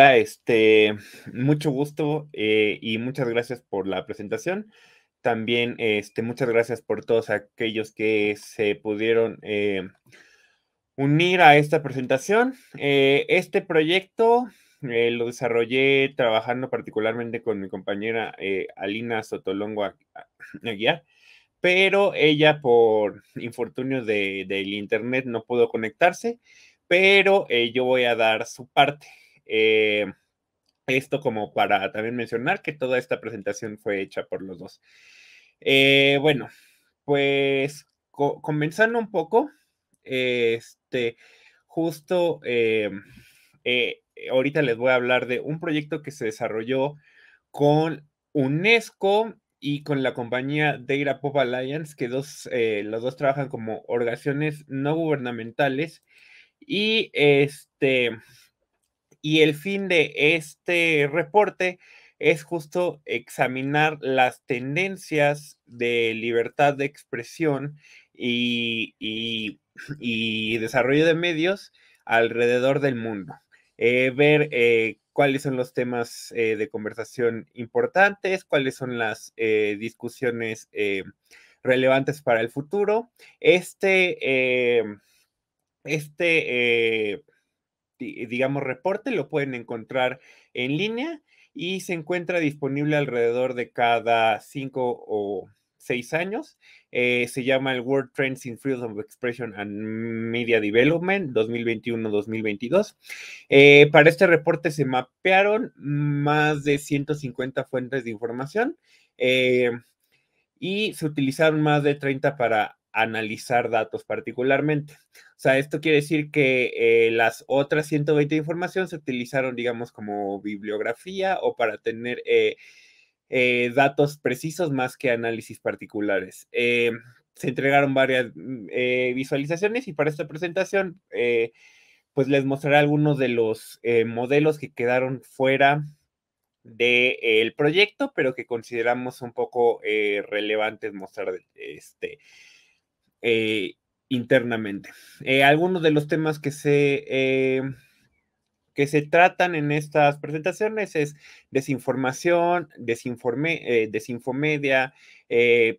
este, mucho gusto eh, y muchas gracias por la presentación. También, este, muchas gracias por todos aquellos que se pudieron eh, unir a esta presentación. Eh, este proyecto lo desarrollé trabajando particularmente con mi compañera Alina Sotolongo Aguiar, pero ella por infortunio de, del internet no pudo conectarse, pero yo voy a dar su parte. Eh, esto como para también mencionar que toda esta presentación fue hecha por los dos. Eh, bueno, pues comenzando un poco, este, justo eh, ahorita les voy a hablar de un proyecto que se desarrolló con UNESCO y con la compañía Deira Pop Alliance, que dos, los dos trabajan como organizaciones no gubernamentales y este y el fin de este reporte es justo examinar las tendencias de libertad de expresión y, desarrollo de medios alrededor del mundo. Eh, ver eh, cuáles son los temas eh, de conversación importantes, cuáles son las discusiones relevantes para el futuro. Este, este digamos, reporte, lo pueden encontrar en línea y se encuentra disponible alrededor de cada cinco o seis años. Eh, se llama el World Trends in Freedom of Expression and Media Development 2021-2022. Eh, para este reporte se mapearon más de 150 fuentes de información eh, y se utilizaron más de 30 para analizar datos particularmente. O sea, esto quiere decir que eh, las otras 120 informaciones se utilizaron, digamos, como bibliografía o para tener eh, eh, datos precisos más que análisis particulares. se entregaron varias mm, visualizaciones y para esta presentación, pues les mostraré algunos de los modelos que quedaron fuera del proyecto, pero que consideramos un poco relevantes mostrar este eh, internamente. Eh, algunos de los temas que se, eh, que se tratan en estas presentaciones es desinformación, desinforme, desinfomedia,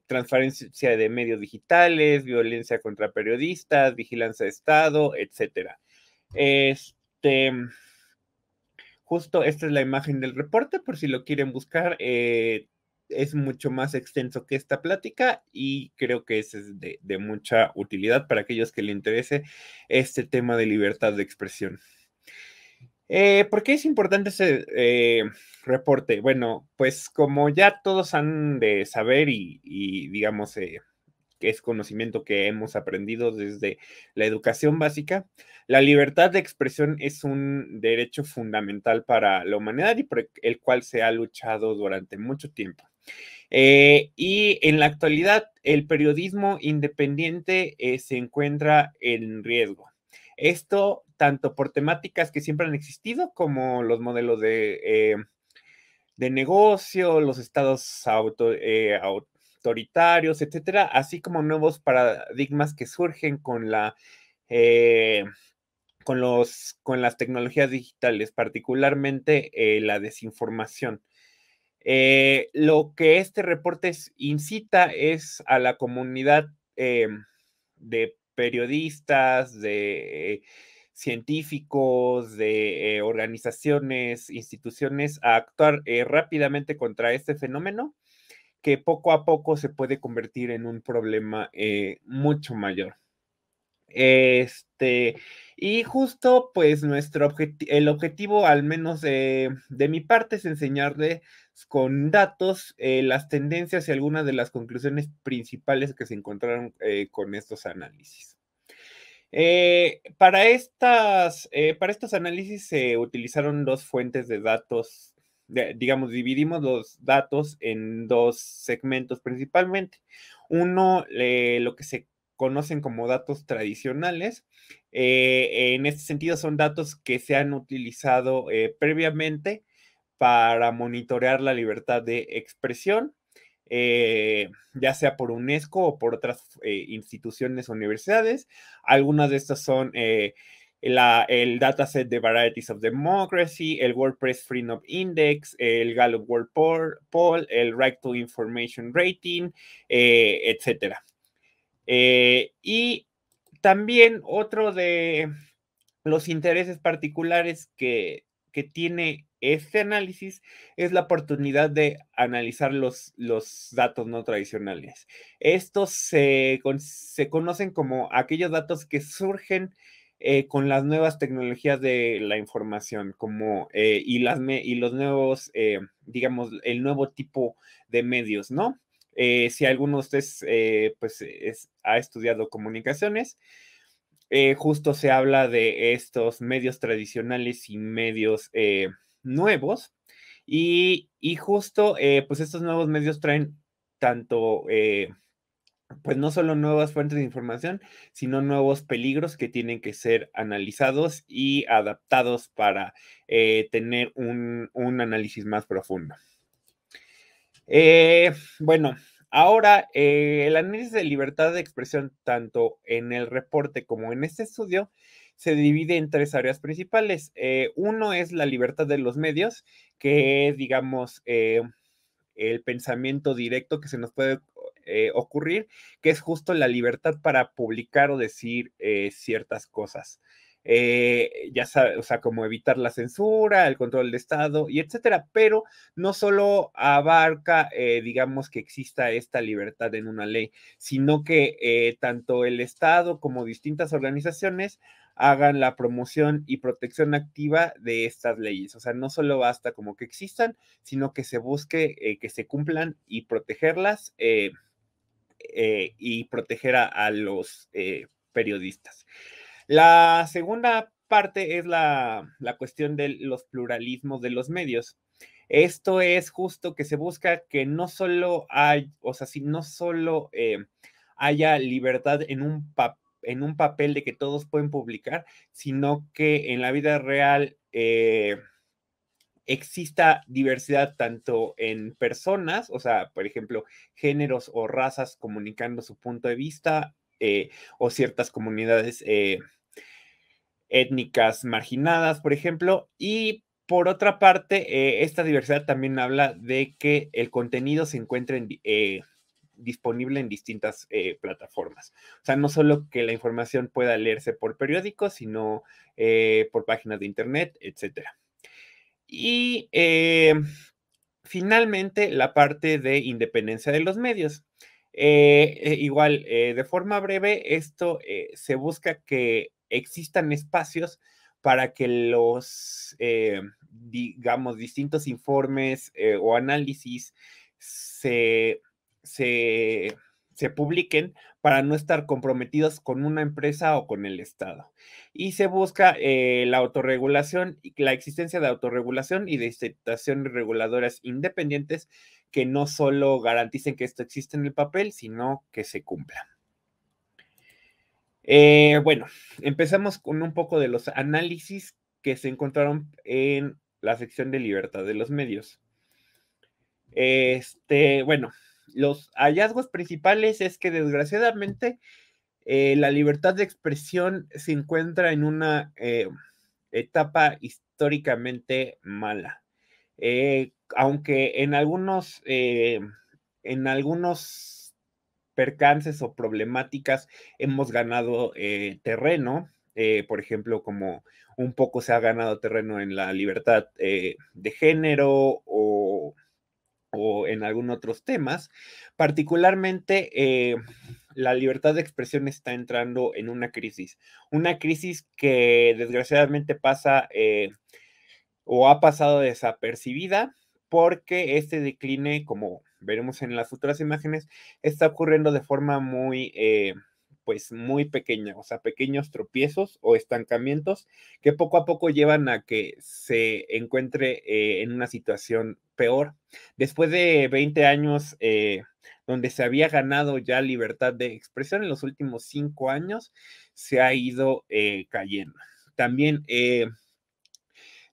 transparencia de medios digitales, violencia contra periodistas, vigilancia de Estado, etc. Este, justo esta es la imagen del reporte, por si lo quieren buscar es mucho más extenso que esta plática y creo que es de, mucha utilidad para aquellos que le interese este tema de libertad de expresión. Eh, ¿Por qué es importante ese eh, reporte? Bueno, pues como ya todos han de saber y, digamos, eh, que es conocimiento que hemos aprendido desde la educación básica, la libertad de expresión es un derecho fundamental para la humanidad y por el cual se ha luchado durante mucho tiempo. Eh, y en la actualidad, el periodismo independiente eh, se encuentra en riesgo. Esto tanto por temáticas que siempre han existido, como los modelos de, eh, de negocio, los estados autoritarios, etcétera, así como nuevos paradigmas que surgen con la con, los, con las tecnologías digitales, particularmente la desinformación. Eh, lo que este reporte incita es a la comunidad eh, de periodistas, de eh, científicos, de organizaciones, instituciones, a actuar rápidamente contra este fenómeno que poco a poco se puede convertir en un problema mucho mayor. Este, y justo pues nuestro objetivo, el objetivo, al menos de mi parte, es enseñarles con datos eh, las tendencias y algunas de las conclusiones principales que se encontraron eh, con estos análisis. Eh, para, estas, para estos análisis se utilizaron dos fuentes de datos digamos, dividimos los datos en dos segmentos principalmente. Uno, lo que se conocen como datos tradicionales. Eh, en este sentido, son datos que se han utilizado eh, previamente para monitorear la libertad de expresión, eh, ya sea por UNESCO o por otras instituciones o universidades. Algunas de estas son... el dataset de Varieties of Democracy, el WordPress Freedom Index, el Gallup World Poll, el Right to Information Rating, etcétera. Eh, y también otro de los intereses particulares que, tiene este análisis es la oportunidad de analizar los, los datos no tradicionales. Estos se, conocen como aquellos datos que surgen eh, con las nuevas tecnologías de la información como, eh, y, y los nuevos, digamos, el nuevo tipo de medios, ¿no? Eh, si alguno de ustedes eh, pues, ha estudiado comunicaciones, eh, justo se habla de estos medios tradicionales y medios nuevos. Y, justo, pues estos nuevos medios traen tanto, pues no solo nuevas fuentes de información, sino nuevos peligros que tienen que ser analizados y adaptados para tener un análisis más profundo. Eh, bueno, ahora eh, el análisis de libertad de expresión, tanto en el reporte como en este estudio, se divide en tres áreas principales. Eh, uno es la libertad de los medios, que es, digamos, el pensamiento directo que se nos puede ocurrir, que es justo la libertad para publicar o decir ciertas cosas. Eh, ya sabes, o sea, como evitar la censura, el control de Estado y etcétera, pero no solo abarca, eh, digamos, que exista esta libertad en una ley, sino que eh, tanto el Estado como distintas organizaciones hagan la promoción y protección activa de estas leyes. O sea, no solo basta como que existan, sino que se busque que se cumplan y protegerlas y proteger a los periodistas. La segunda parte es la, cuestión de los pluralismos de los medios. Esto es justo que se busca que no solo hay, o sea, si no solo eh, haya libertad en un, en un papel de que todos pueden publicar, sino que en la vida real eh, exista diversidad tanto en personas, o sea, por ejemplo, géneros o razas comunicando su punto de vista eh, o ciertas comunidades étnicas marginadas, por ejemplo, y por otra parte, eh, esta diversidad también habla de que el contenido se encuentra eh, disponible en distintas eh, plataformas. O sea, no solo que la información pueda leerse por periódicos, sino por páginas de internet, etc. Y finalmente, la parte de independencia de los medios. igual, de forma breve, esto se busca que existan espacios para que los, eh, digamos, distintos informes eh, o análisis se, se, publiquen para no estar comprometidos con una empresa o con el Estado. Y se busca eh, la autorregulación, la existencia de autorregulación y de instituciones reguladoras independientes que no solo garanticen que esto existe en el papel, sino que se cumpla. Eh, bueno, empezamos con un poco de los análisis que se encontraron en la sección de libertad de los medios. Este, bueno, los hallazgos principales es que desgraciadamente eh, la libertad de expresión se encuentra en una eh, etapa históricamente mala. aunque en algunos, en algunos o problemáticas hemos ganado eh, terreno, eh, por ejemplo, como un poco se ha ganado terreno en la libertad eh, de género o, o en algunos otros temas. Particularmente, la libertad de expresión está entrando en una crisis, una crisis que desgraciadamente pasa o ha pasado desapercibida porque este decline, como veremos en las otras imágenes, está ocurriendo de forma muy, eh, pues muy pequeña, o sea, pequeños tropiezos o estancamientos que poco a poco llevan a que se encuentre eh, en una situación peor. Después de 20 años eh, donde se había ganado ya libertad de expresión, en los últimos cinco años se ha ido cayendo. También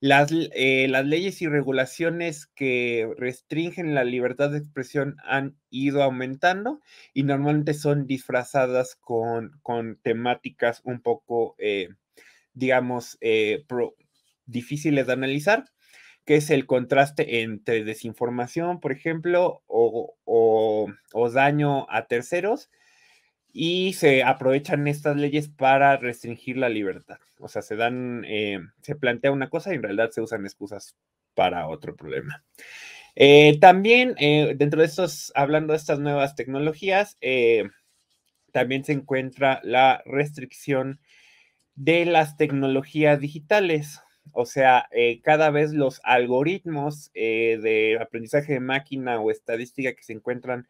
las, eh, las leyes y regulaciones que restringen la libertad de expresión han ido aumentando y normalmente son disfrazadas con, temáticas un poco, eh, digamos, eh, difíciles de analizar, que es el contraste entre desinformación, por ejemplo, o daño a terceros y se aprovechan estas leyes para restringir la libertad. O sea, se dan, eh, se plantea una cosa y en realidad se usan excusas para otro problema. Eh, también, eh, dentro de estos, hablando de estas nuevas tecnologías, también se encuentra la restricción de las tecnologías digitales. O sea, cada vez los algoritmos de aprendizaje de máquina o estadística que se encuentran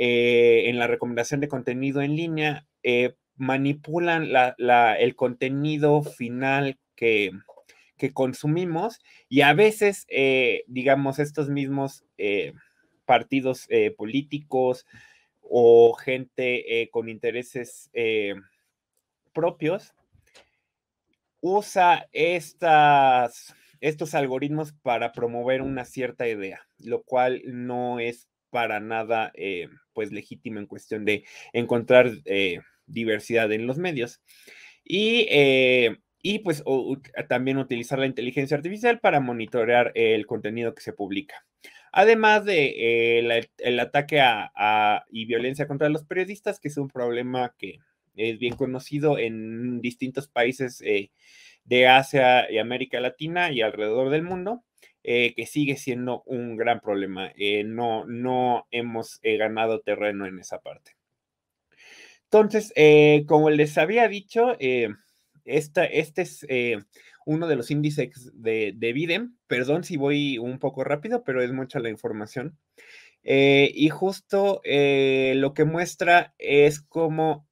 eh, en la recomendación de contenido en línea, eh, manipulan el contenido final que, consumimos y a veces, eh, digamos, estos mismos partidos políticos o gente con intereses propios usa estos algoritmos para promover una cierta idea, lo cual no es para nada eh, pues legítimo en cuestión de encontrar eh, diversidad en los medios. Y, eh, y pues también utilizar la inteligencia artificial para monitorear el contenido que se publica. Además de el ataque a, y violencia contra los periodistas, que es un problema que es bien conocido en distintos países de Asia y América Latina y alrededor del mundo. Eh, que sigue siendo un gran problema. Eh, no, no hemos eh, ganado terreno en esa parte. Entonces, como les había dicho, esta, este es uno de los índices de, de Perdón si voy un poco rápido, pero es mucha la información. y justo lo que muestra es cómo...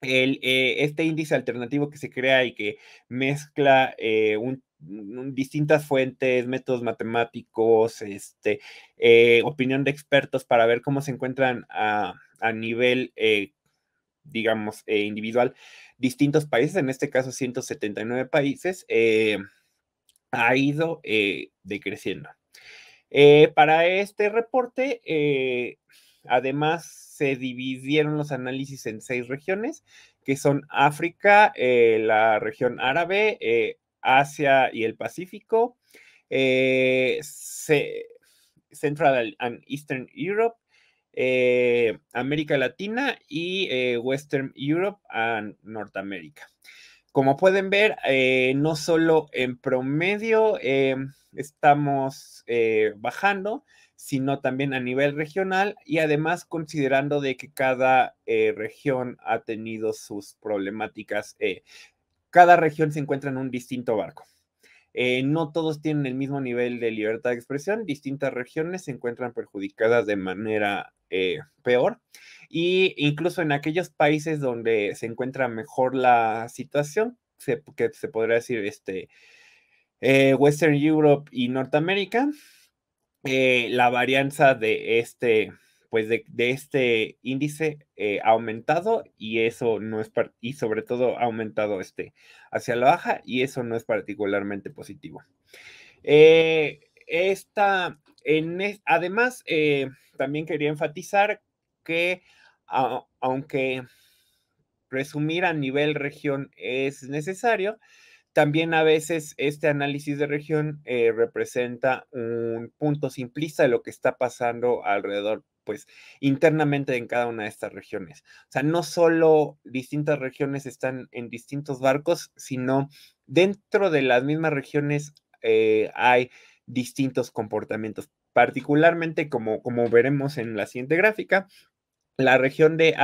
El, este índice alternativo que se crea y que mezcla eh, un, Mm, mm, distintas fuentes, métodos matemáticos, este, eh, opinión de expertos para ver cómo se encuentran a, a nivel, eh, digamos, eh, individual distintos países, en este caso 179 países, ha ido decreciendo. para este reporte, además, se dividieron los análisis en seis regiones, que son África, la región árabe, Asia y el Pacífico, eh, Central and Eastern Europe, eh, América Latina y eh, Western Europe and Norteamérica. Como pueden ver, no solo en promedio estamos bajando, sino también a nivel regional y además considerando de que cada región ha tenido sus problemáticas cada región se encuentra en un distinto barco. Eh, no todos tienen el mismo nivel de libertad de expresión, distintas regiones se encuentran perjudicadas de manera eh, peor y incluso en aquellos países donde se encuentra mejor la situación, que se podría decir este, eh, Western Europe y Norteamérica, la varianza de este pues de, este índice eh, ha aumentado y eso no es, y sobre todo ha aumentado este hacia la baja y eso no es particularmente positivo. Eh, además, eh, también quería enfatizar que aunque resumir a nivel región es necesario, también a veces este análisis de región representa un punto simplista de lo que está pasando alrededor pues internamente en cada una de estas regiones. O sea, no solo distintas regiones están en distintos barcos, sino dentro de las mismas regiones eh, hay distintos comportamientos, particularmente como, veremos en la siguiente gráfica. La región de,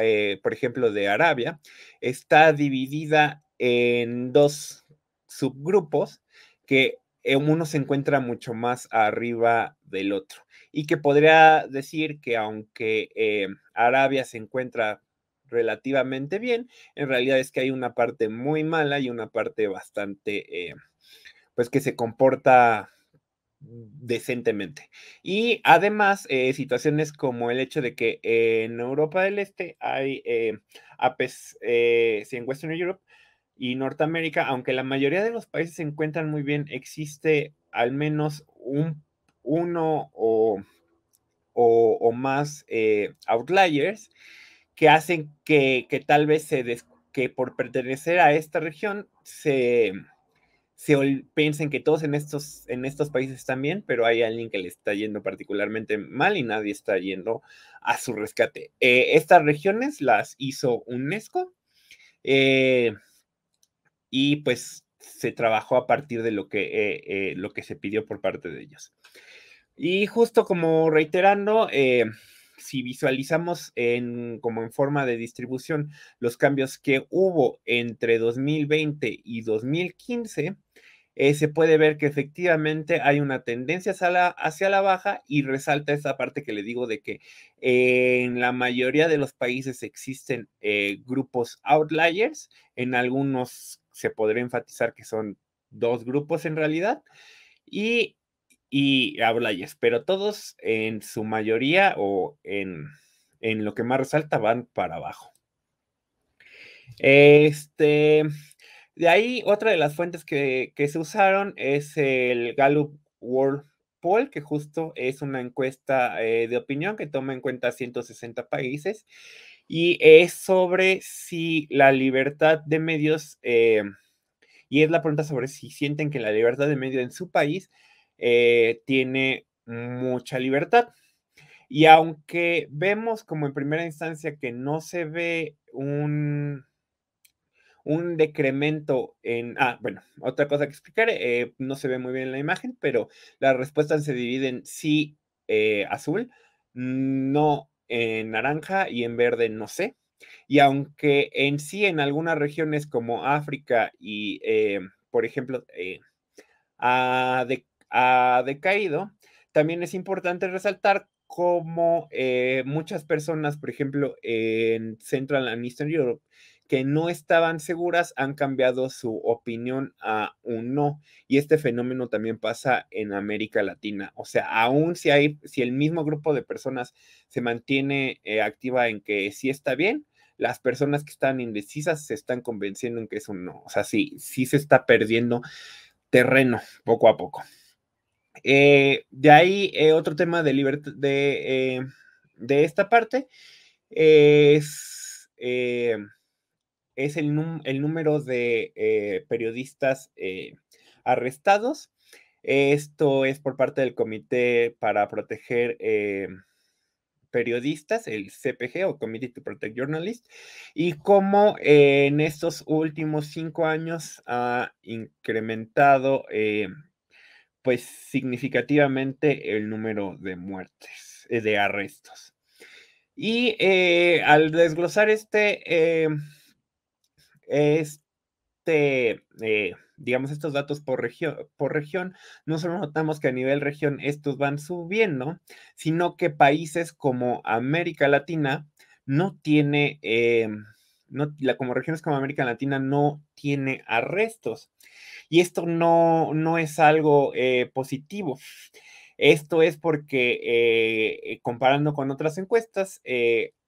eh, por ejemplo, de Arabia está dividida en dos subgrupos que eh, uno se encuentra mucho más arriba del otro. Y que podría decir que aunque eh, Arabia se encuentra relativamente bien, en realidad es que hay una parte muy mala y una parte bastante, eh, pues que se comporta decentemente. Y además, situaciones como el hecho de que en Europa del Este hay, apes, si en Western Europe, y Norteamérica, aunque la mayoría de los países se encuentran muy bien, existe al menos un, uno o, o, más eh, outliers que hacen que, que tal vez se que por pertenecer a esta región se, se piensen que todos en estos, en estos países están bien, pero hay alguien que le está yendo particularmente mal y nadie está yendo a su rescate. Eh, estas regiones las hizo UNESCO. Eh, y pues se trabajó a partir de lo que, eh, eh, lo que se pidió por parte de ellos. Y justo como reiterando, eh, si visualizamos en, como en forma de distribución los cambios que hubo entre 2020 y 2015, se puede ver que efectivamente hay una tendencia hacia la, hacia la, baja y resalta esa parte que le digo de que en la mayoría de los países existen grupos outliers, en algunos se podría enfatizar que son dos grupos en realidad. Y, y espero pero todos en su mayoría o en, lo que más resalta van para abajo. Este, de ahí, otra de las fuentes que, se usaron es el Gallup World Poll, que justo es una encuesta eh, de opinión que toma en cuenta 160 países y es sobre si la libertad de medios, eh, y es la pregunta sobre si sienten que la libertad de medios en su país eh, tiene mucha libertad. Y aunque vemos como en primera instancia que no se ve un, un decremento en... Ah, bueno, otra cosa que explicar, eh, no se ve muy bien en la imagen, pero las respuestas se dividen sí, azul, no en naranja y en verde no sé. Y aunque en sí en algunas regiones como África y, eh, por ejemplo, eh, ha, decaído, también es importante resaltar cómo eh, muchas personas, por ejemplo, en Central and Eastern Europe, que no estaban seguras han cambiado su opinión a un no. Y este fenómeno también pasa en América Latina. O sea, aún si, hay, si el mismo grupo de personas se mantiene eh, activa en que sí está bien, las personas que están indecisas se están convenciendo en que es un no. O sea, sí, sí se está perdiendo terreno poco a poco. Eh, de ahí eh, otro tema de, libertad de, esta parte es es el, número de eh, periodistas eh, arrestados. Esto es por parte del Comité para Proteger eh, Periodistas, el CPG o Committee to Protect Journalists, y cómo en estos últimos cinco años ha incrementado pues significativamente el número de muertes, de arrestos. Y al desglosar este este, eh, digamos, estos datos por, región, por región, no solo notamos que a nivel región estos van subiendo, sino que países como América Latina no tiene, eh, la, como regiones como América Latina no tiene arrestos. Y esto no, no es algo eh, positivo. Esto es porque, comparando con otras encuestas,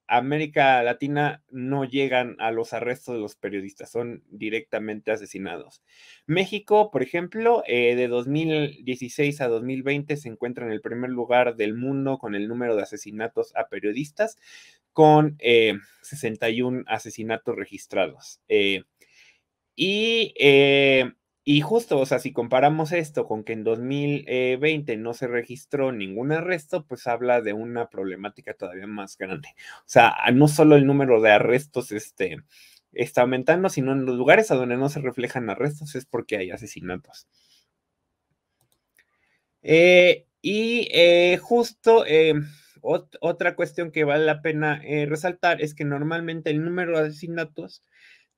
América Latina no llegan a los arrestos de los periodistas, son directamente asesinados. México, por ejemplo, eh, de 2016 a 2020 se encuentra en el primer lugar del mundo con el número de asesinatos a periodistas, con 61 eh, asesinatos registrados. Eh, y y justo, o sea, si comparamos esto con que en 2020 eh, no se registró ningún arresto, pues habla de una problemática todavía más grande. O sea, no solo el número de arrestos este, está aumentando, sino en los lugares a donde no se reflejan arrestos es porque hay asesinatos. Eh, y eh, justo otra cuestión que vale la pena resaltar es que normalmente el número de asesinatos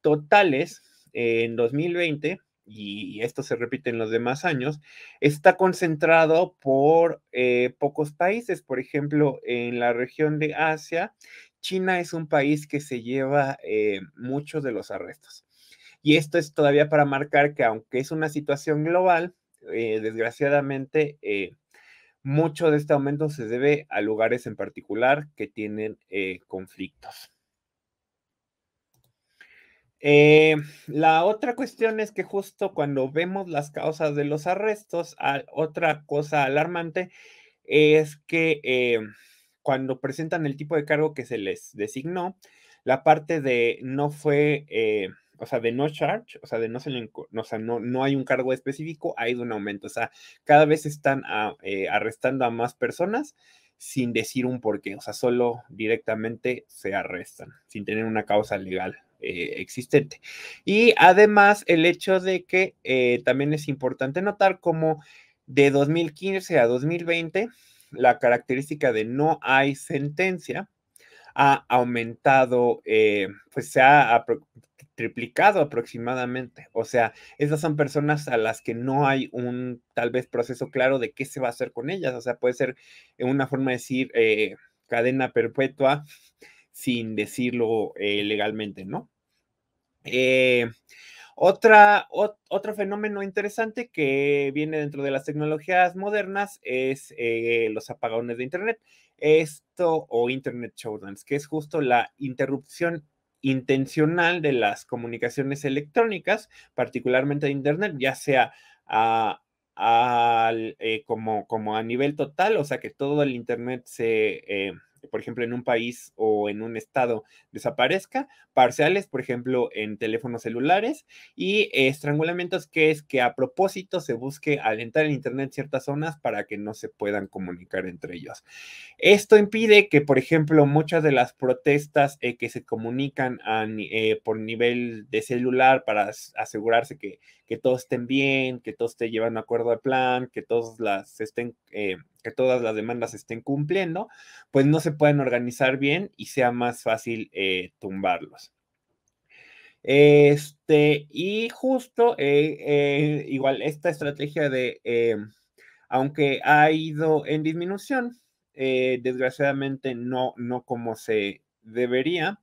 totales en 2020 y esto se repite en los demás años, está concentrado por eh, pocos países. Por ejemplo, en la región de Asia, China es un país que se lleva eh, muchos de los arrestos. Y esto es todavía para marcar que aunque es una situación global, eh, desgraciadamente mucho de este aumento se debe a lugares en particular que tienen conflictos. Eh, la otra cuestión es que justo cuando vemos las causas de los arrestos, otra cosa alarmante es que eh, cuando presentan el tipo de cargo que se les designó, la parte de no fue, eh, o sea, de no charge, o sea, de no se le, o sea, no, no hay un cargo específico, ha ido un aumento, o sea, cada vez están ah, arrestando a más personas sin decir un porqué, o sea, solo directamente se arrestan, sin tener una causa legal eh, existente. Y además el hecho de que eh, también es importante notar como de 2015 a 2020, la característica de no hay sentencia ha aumentado, eh, pues se ha triplicado aproximadamente. O sea, esas son personas a las que no hay un tal vez proceso claro de qué se va a hacer con ellas. O sea, puede ser una forma de decir eh, cadena perpetua sin decirlo eh, legalmente, ¿no? otra, otro fenómeno interesante que viene dentro de las tecnologías modernas es los apagones de Internet esto o Internet Showdowns, que es justo la interrupción intencional de las comunicaciones electrónicas, particularmente de Internet, ya sea a, eh, como, a nivel total, o sea que todo el Internet se, eh, por ejemplo, en un país o en un estado desaparezca, parciales, por ejemplo, en teléfonos celulares, y estrangulamientos, que es que a propósito se busque alentar el Internet ciertas zonas para que no se puedan comunicar entre ellos. Esto impide que, por ejemplo, muchas de las protestas eh, que se comunican eh, por nivel de celular para asegurarse que, que todos estén bien, que todos estén llevando acuerdo al plan, que todos las estén... Eh, que todas las demandas estén cumpliendo, pues no se pueden organizar bien y sea más fácil eh, tumbarlos. Este, y justo, eh, eh, igual, esta estrategia de, aunque ha ido en disminución, desgraciadamente no, no como se debería,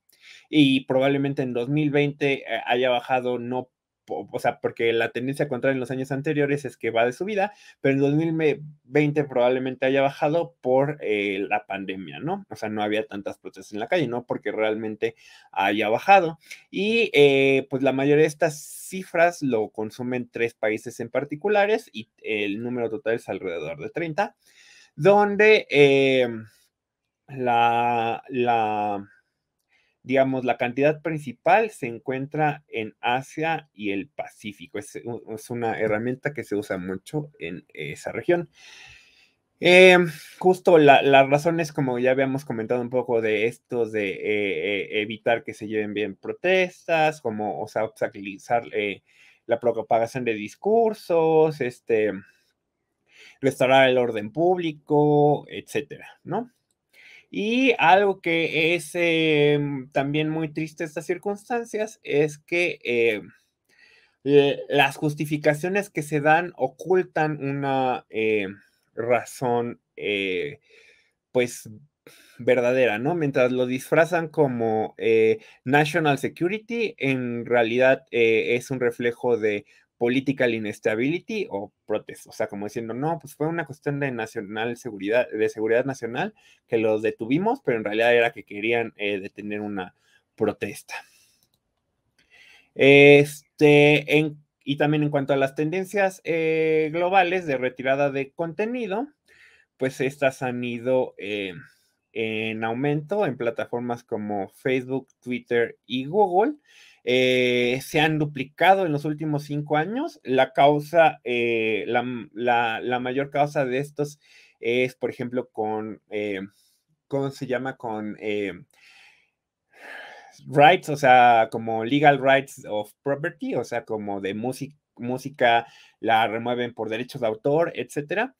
y probablemente en 2020 haya bajado no o sea, porque la tendencia contraria en los años anteriores es que va de subida, pero en 2020 probablemente haya bajado por eh, la pandemia, ¿no? O sea, no había tantas protestas en la calle, ¿no? Porque realmente haya bajado. Y eh, pues la mayoría de estas cifras lo consumen tres países en particulares y el número total es alrededor de 30, donde eh, la digamos, la cantidad principal se encuentra en Asia y el Pacífico. Es, una herramienta que se usa mucho en esa región. Eh, justo las razones, como ya habíamos comentado un poco de estos de eh, eh, evitar que se lleven bien protestas, como, o sea, obstaculizar la propagación de discursos, este, restaurar el orden público, etcétera, ¿no? Y algo que es em, también muy triste estas circunstancias es que eh, las justificaciones que se dan ocultan una eh, razón, eh, pues verdadera, ¿no? Mientras lo disfrazan como national security, en realidad es un reflejo de political instability o protest, o sea, como diciendo, no, pues fue una cuestión de nacional seguridad, de seguridad nacional que los detuvimos, pero en realidad era que querían eh, detener una protesta. Este, y también en cuanto a las tendencias eh, globales de retirada de contenido, pues estas han ido... Eh, en aumento en plataformas como Facebook, Twitter y Google. Eh, se han duplicado en los últimos cinco años. La causa, eh, la, mayor causa de estos es, por ejemplo, con, eh, ¿cómo se llama? Con rights, o sea, como legal rights of property, o sea, como de música música la remueven por derechos de autor, etcétera.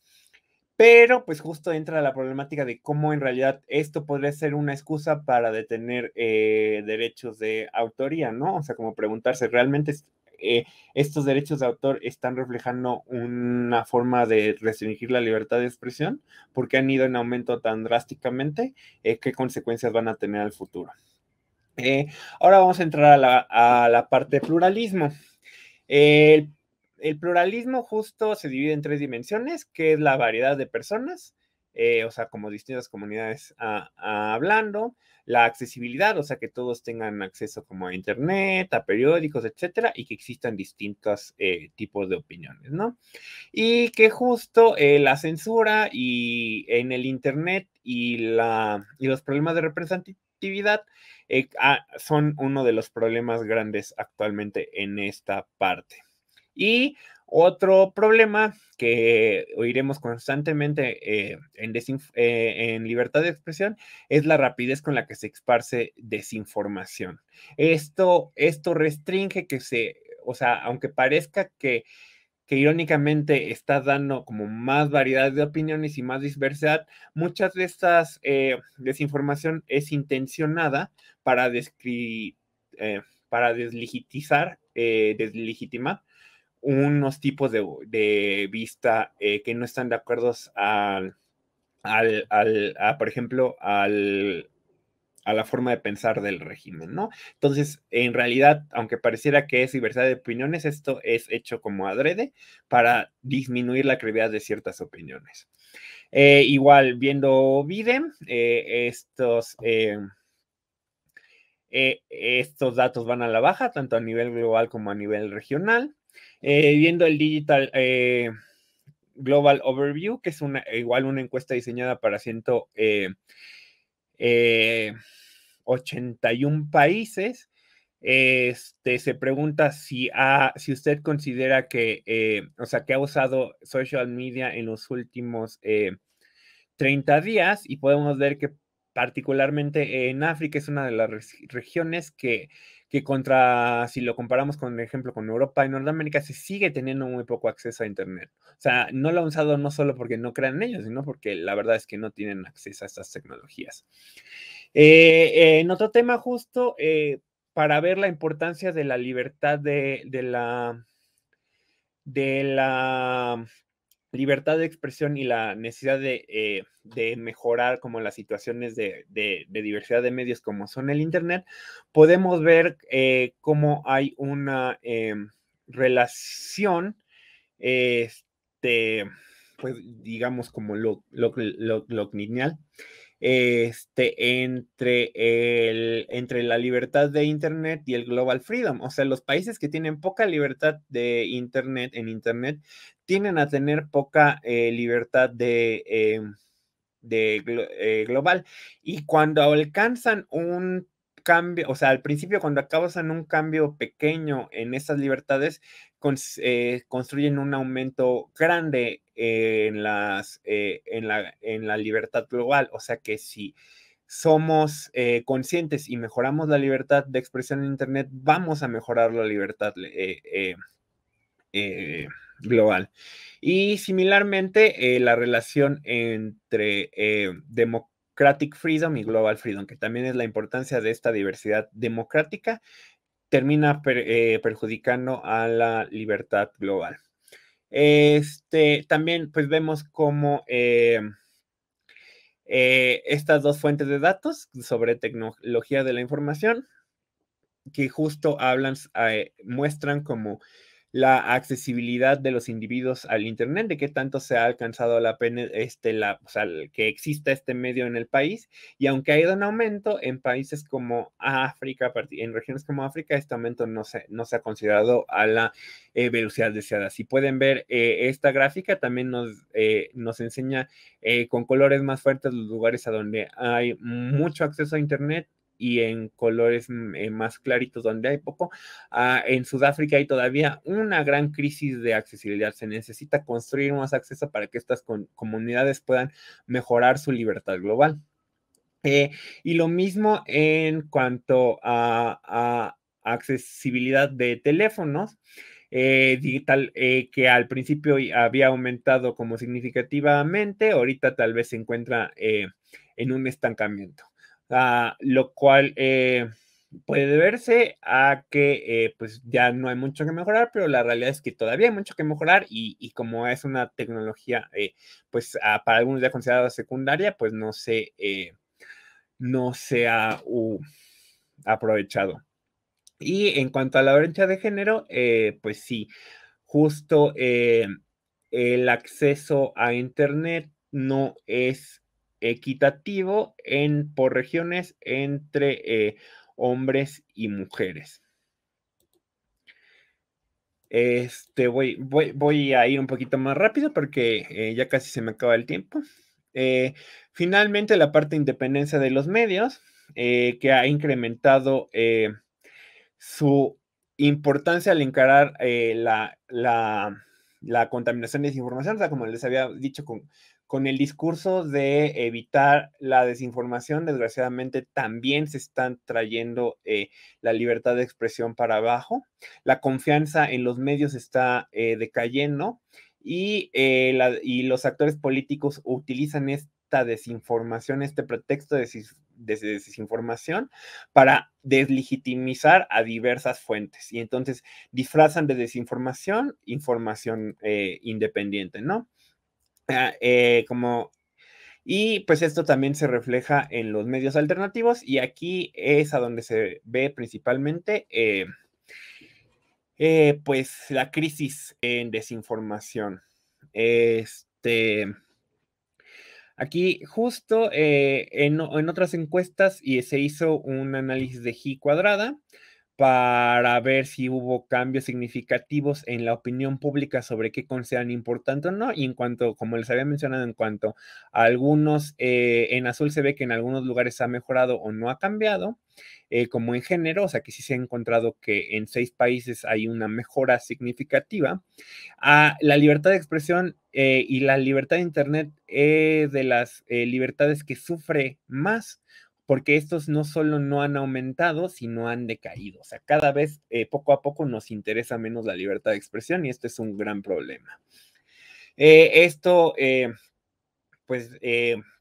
Pero pues justo entra la problemática de cómo en realidad esto podría ser una excusa para detener eh, derechos de autoría, ¿no? O sea, como preguntarse, ¿realmente eh, estos derechos de autor están reflejando una forma de restringir la libertad de expresión? ¿Por qué han ido en aumento tan drásticamente? Eh, ¿Qué consecuencias van a tener al futuro? ahora vamos a entrar a la, parte de pluralismo. El el pluralismo justo se divide en tres dimensiones, que es la variedad de personas, eh, o sea, como distintas comunidades ah, ah, hablando, la accesibilidad, o sea, que todos tengan acceso como a Internet, a periódicos, etcétera, y que existan distintos eh, tipos de opiniones, ¿no? Y que justo eh, la censura y en el Internet y, los problemas de representatividad ah, son uno de los problemas grandes actualmente en esta parte. Y otro problema que oiremos constantemente eh, eh, en, libertad de expresión es la rapidez con la que se esparce desinformación. Esto, esto restringe que se, o sea, aunque parezca que, irónicamente está dando como más variedad de opiniones y más diversidad, muchas de estas eh, desinformación es intencionada para, para desligitizar, deslegitimar unos tipos de, vista eh, que no están de acuerdo a, por ejemplo, a la forma de pensar del régimen, ¿no? Entonces, en realidad, aunque pareciera que es diversidad de opiniones, esto es hecho como adrede para disminuir la credibilidad de ciertas opiniones. Eh, igual, viendo Biden, eh, estos... estos datos van a la baja, tanto a nivel global como a nivel regional. Eh, viendo el Digital eh, Global Overview, que es igual una encuesta diseñada para 181 eh, países, este, se pregunta si, usted considera que, o sea, que ha usado social media en los últimos 30 días y podemos ver que particularmente en África es una de las regiones que que contra, si lo comparamos con, el ejemplo, con Europa y Norteamérica, se sigue teniendo muy poco acceso a Internet. O sea, no lo han usado no solo porque no crean en ellos, sino porque la verdad es que no tienen acceso a estas tecnologías. Eh, en otro tema justo, eh, para ver la importancia de la libertad de la de la libertad de expresión y la necesidad de, eh, mejorar como las situaciones de, diversidad de medios como son el Internet, podemos ver eh, cómo hay una eh, relación, este, pues digamos como lo, lo, lo, lo este, entre, el, entre la libertad de Internet y el Global Freedom. O sea, los países que tienen poca libertad de Internet en Internet tienen a tener poca eh, libertad de... Eh, de eh, global y cuando alcanzan un cambio, o sea, al principio cuando acaban un cambio pequeño en esas libertades, construyen un aumento grande en, eh, en, la, libertad global. O sea que si somos eh, conscientes y mejoramos la libertad de expresión en Internet, vamos a mejorar la libertad eh, global. Y similarmente, la relación entre Democratic Freedom y Global Freedom, que también es la importancia de esta diversidad democrática, termina perjudicando a la libertad global. Este, también pues vemos cómo eh, eh, estas dos fuentes de datos sobre tecnología de la información que justo hablan, eh, muestran como la accesibilidad de los individuos al Internet, de qué tanto se ha alcanzado la, este, la o sea, que exista este medio en el país. Y aunque ha ido en aumento, en países como África, en regiones como África, este aumento no se, no se ha considerado a la eh, velocidad deseada. Si pueden ver eh, esta gráfica, también nos, eh, nos enseña con colores más fuertes los lugares a donde hay mucho acceso a Internet y en colores mm, eh, más claritos donde hay poco. Ah, en Sudáfrica hay todavía una gran crisis de accesibilidad. Se necesita construir más acceso para que estas comunidades puedan mejorar su libertad global. Eh, y lo mismo en cuanto a, accesibilidad de teléfonos. Eh, digital que al principio había aumentado como significativamente, ahorita tal vez se encuentra en un estancamiento. Ah, lo cual eh, puede deberse a que eh, pues ya no hay mucho que mejorar, pero la realidad es que todavía hay mucho que mejorar y, como es una tecnología eh, pues ah, para algunos ya considerada secundaria, pues no se, no se ha uh, aprovechado. Y en cuanto a la brecha de género, pues sí, justo el acceso a Internet no es equitativo en, por regiones entre eh, hombres y mujeres. Este, voy, voy, a ir un poquito más rápido porque eh, ya casi se me acaba el tiempo. Eh, finalmente, la parte de independencia de los medios, que ha incrementado su importancia al encarar la, contaminación de desinformación, o sea, como les había dicho con, con el discurso de evitar la desinformación, desgraciadamente también se están trayendo eh, la libertad de expresión para abajo, la confianza en los medios está eh, decayendo eh, y, los actores políticos utilizan esta desinformación, este pretexto de desinformación para deslegitimizar a diversas fuentes y entonces disfrazan de desinformación información independiente, ¿no? Ah, eh, como y pues esto también se refleja en los medios alternativos y aquí es a donde se ve principalmente eh, eh, pues la crisis en desinformación. Este, aquí justo en, en, otras encuestas y se hizo un análisis de G cuadrada para ver si hubo cambios significativos en la opinión pública sobre qué consideran importante o no. Y en cuanto, como les había mencionado, en cuanto a algunos, eh, en azul se ve que en algunos lugares ha mejorado o no ha cambiado, eh, como en género, o sea que sí se ha encontrado que en seis países hay una mejora significativa. a ah, la libertad de expresión eh, y la libertad de Internet de las libertades que sufre más porque estos no solo no han aumentado, sino han decaído. O sea, cada vez eh, poco a poco nos interesa menos la libertad de expresión y esto es un gran problema. Eh, esto, eh, pues,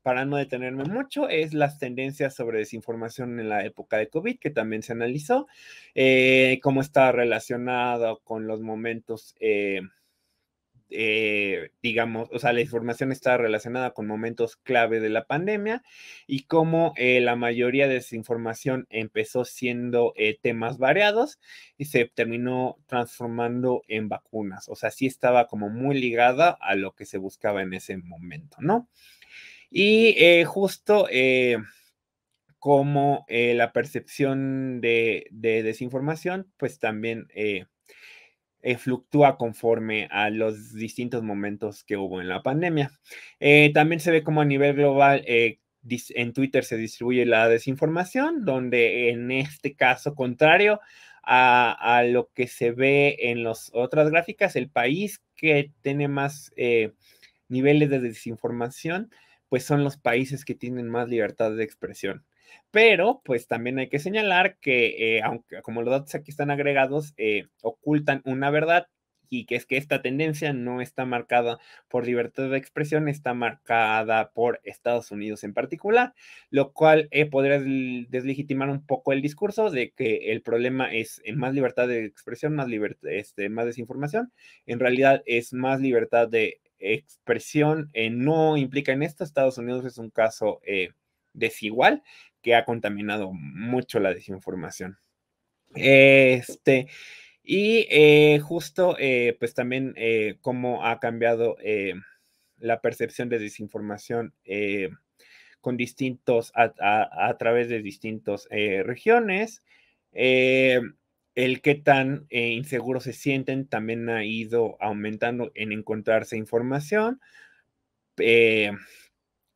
para no detenerme mucho, es las tendencias sobre desinformación en la época de COVID, que también se analizó, cómo está relacionado con los momentos eh, digamos, o sea, la información está relacionada con momentos clave de la pandemia y cómo eh, la mayoría de esa información empezó siendo eh, temas variados y se terminó transformando en vacunas. O sea, sí estaba como muy ligada a lo que se buscaba en ese momento, ¿no? Y justo como la percepción de, desinformación, pues también eh, fluctúa conforme a los distintos momentos que hubo en la pandemia. Eh, también se ve como a nivel global eh, en Twitter se distribuye la desinformación, donde en este caso contrario a, a, lo que se ve en las otras gráficas, el país que tiene más niveles de desinformación, pues son los países que tienen más libertad de expresión. Pero, pues también hay que señalar que, eh, aunque como los datos aquí están agregados, eh, ocultan una verdad y que es que esta tendencia no está marcada por libertad de expresión, está marcada por Estados Unidos en particular, lo cual eh, podría deslegitimar un poco el discurso de que el problema es más libertad de expresión, más, este, más desinformación. En realidad es más libertad de expresión, no implica en esto, Estados Unidos es un caso... desigual que ha contaminado mucho la desinformación. Este, y eh, justo, eh, pues también eh, cómo ha cambiado la percepción de desinformación con distintos, a, través de distintas regiones. el qué tan inseguros se sienten también ha ido aumentando en encontrarse información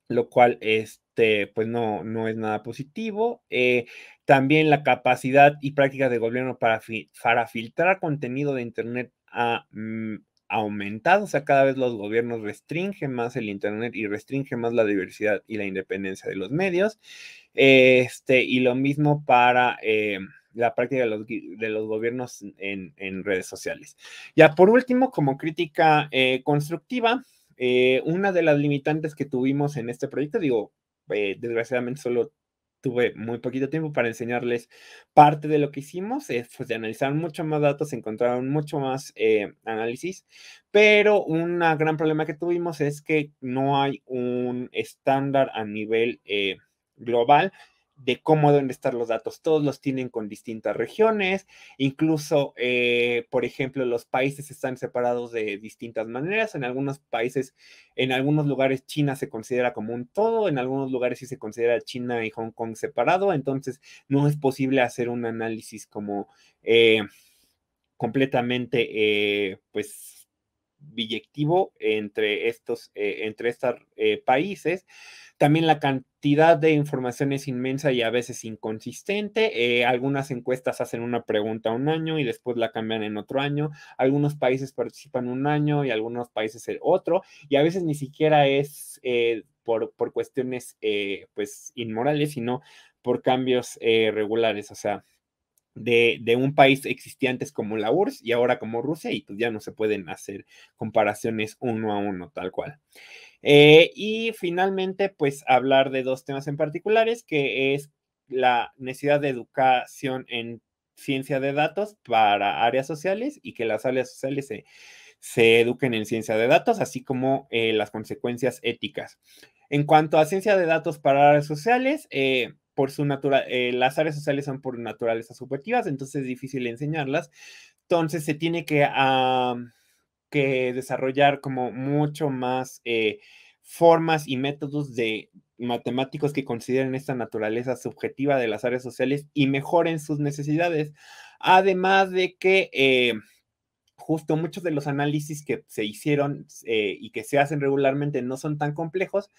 lo cual este, pues no, no es nada positivo. Eh, también la capacidad y prácticas de gobierno para, para filtrar contenido de Internet ha mm, aumentado, o sea, cada vez los gobiernos restringen más el Internet y restringen más la diversidad y la independencia de los medios. este, y lo mismo para... Eh, la práctica de los, gobiernos en, en, redes sociales. Ya por último, como crítica eh, constructiva, eh, una de las limitantes que tuvimos en este proyecto, digo, eh, desgraciadamente solo tuve muy poquito tiempo para enseñarles parte de lo que hicimos, eh, pues de analizar mucho más datos, encontraron mucho más eh, análisis, pero un gran problema que tuvimos es que no hay un estándar a nivel eh, global de cómo deben estar los datos. Todos los tienen con distintas regiones, incluso, eh, por ejemplo, los países están separados de distintas maneras. En algunos países, en algunos lugares China se considera como un todo, en algunos lugares sí se considera China y Hong Kong separado, entonces no es posible hacer un análisis como eh, completamente, eh, pues, billectivo entre estos, eh, entre estos eh, países. También la cantidad de información es inmensa y a veces inconsistente. Eh, algunas encuestas hacen una pregunta un año y después la cambian en otro año. Algunos países participan un año y algunos países el otro. Y a veces ni siquiera es por, por, cuestiones pues inmorales, sino por cambios regulares. O sea, de, un país existía antes como la URSS y ahora como Rusia, y pues, ya no se pueden hacer comparaciones uno a uno tal cual. Eh, y finalmente, pues hablar de dos temas en particulares, que es la necesidad de educación en ciencia de datos para áreas sociales y que las áreas sociales se, eduquen en ciencia de datos, así como eh, las consecuencias éticas. En cuanto a ciencia de datos para áreas sociales, eh, por su natural, eh, las áreas sociales son por naturaleza subjetivas, entonces es difícil enseñarlas. Entonces se tiene que, que desarrollar como mucho más eh, formas y métodos de matemáticos que consideren esta naturaleza subjetiva de las áreas sociales y mejoren sus necesidades. Además de que eh, justo muchos de los análisis que se hicieron y que se hacen regularmente no son tan complejos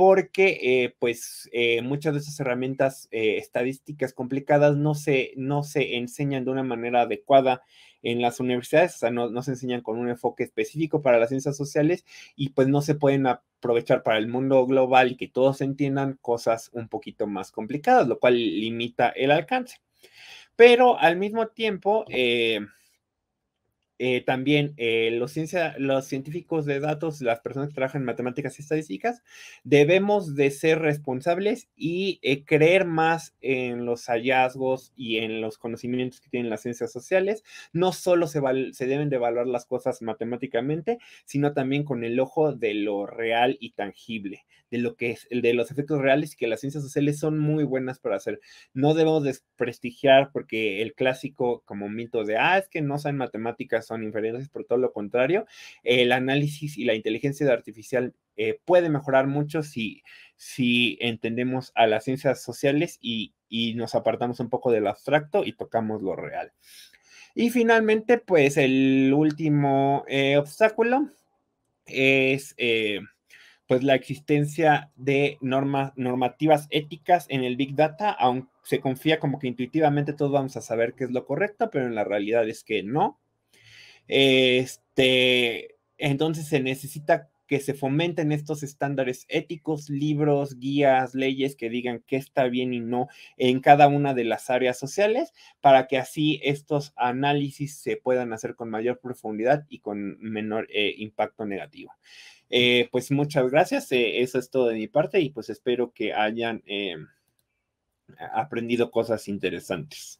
porque eh, pues eh, muchas de esas herramientas eh, estadísticas complicadas no se, no se enseñan de una manera adecuada en las universidades, o sea, no, no, se enseñan con un enfoque específico para las ciencias sociales y pues no se pueden aprovechar para el mundo global y que todos entiendan cosas un poquito más complicadas, lo cual limita el alcance. Pero al mismo tiempo, eh, también eh, los, científicos de datos, las personas que trabajan en matemáticas y estadísticas, debemos de ser responsables y eh, creer más en los hallazgos y en los conocimientos que tienen las ciencias sociales. No solo se, se deben de evaluar las cosas matemáticamente, sino también con el ojo de lo real y tangible de lo que es, el de los efectos reales y que las ciencias sociales son muy buenas para hacer. No debemos desprestigiar porque el clásico como mito de, ah, es que no saben matemáticas, son inferencias, por todo lo contrario, el análisis y la inteligencia artificial eh, puede mejorar mucho si, si entendemos a las ciencias sociales y, nos apartamos un poco del abstracto y tocamos lo real. Y finalmente, pues el último eh, obstáculo es... Eh, pues la existencia de normas, normativas éticas en el Big Data, aún se confía como que intuitivamente todos vamos a saber qué es lo correcto, pero en la realidad es que no. Este, entonces se necesita que se fomenten estos estándares éticos, libros, guías, leyes que digan qué está bien y no en cada una de las áreas sociales para que así estos análisis se puedan hacer con mayor profundidad y con menor eh, impacto negativo. Eh, pues muchas gracias, eh, eso es todo de mi parte y pues espero que hayan eh, aprendido cosas interesantes.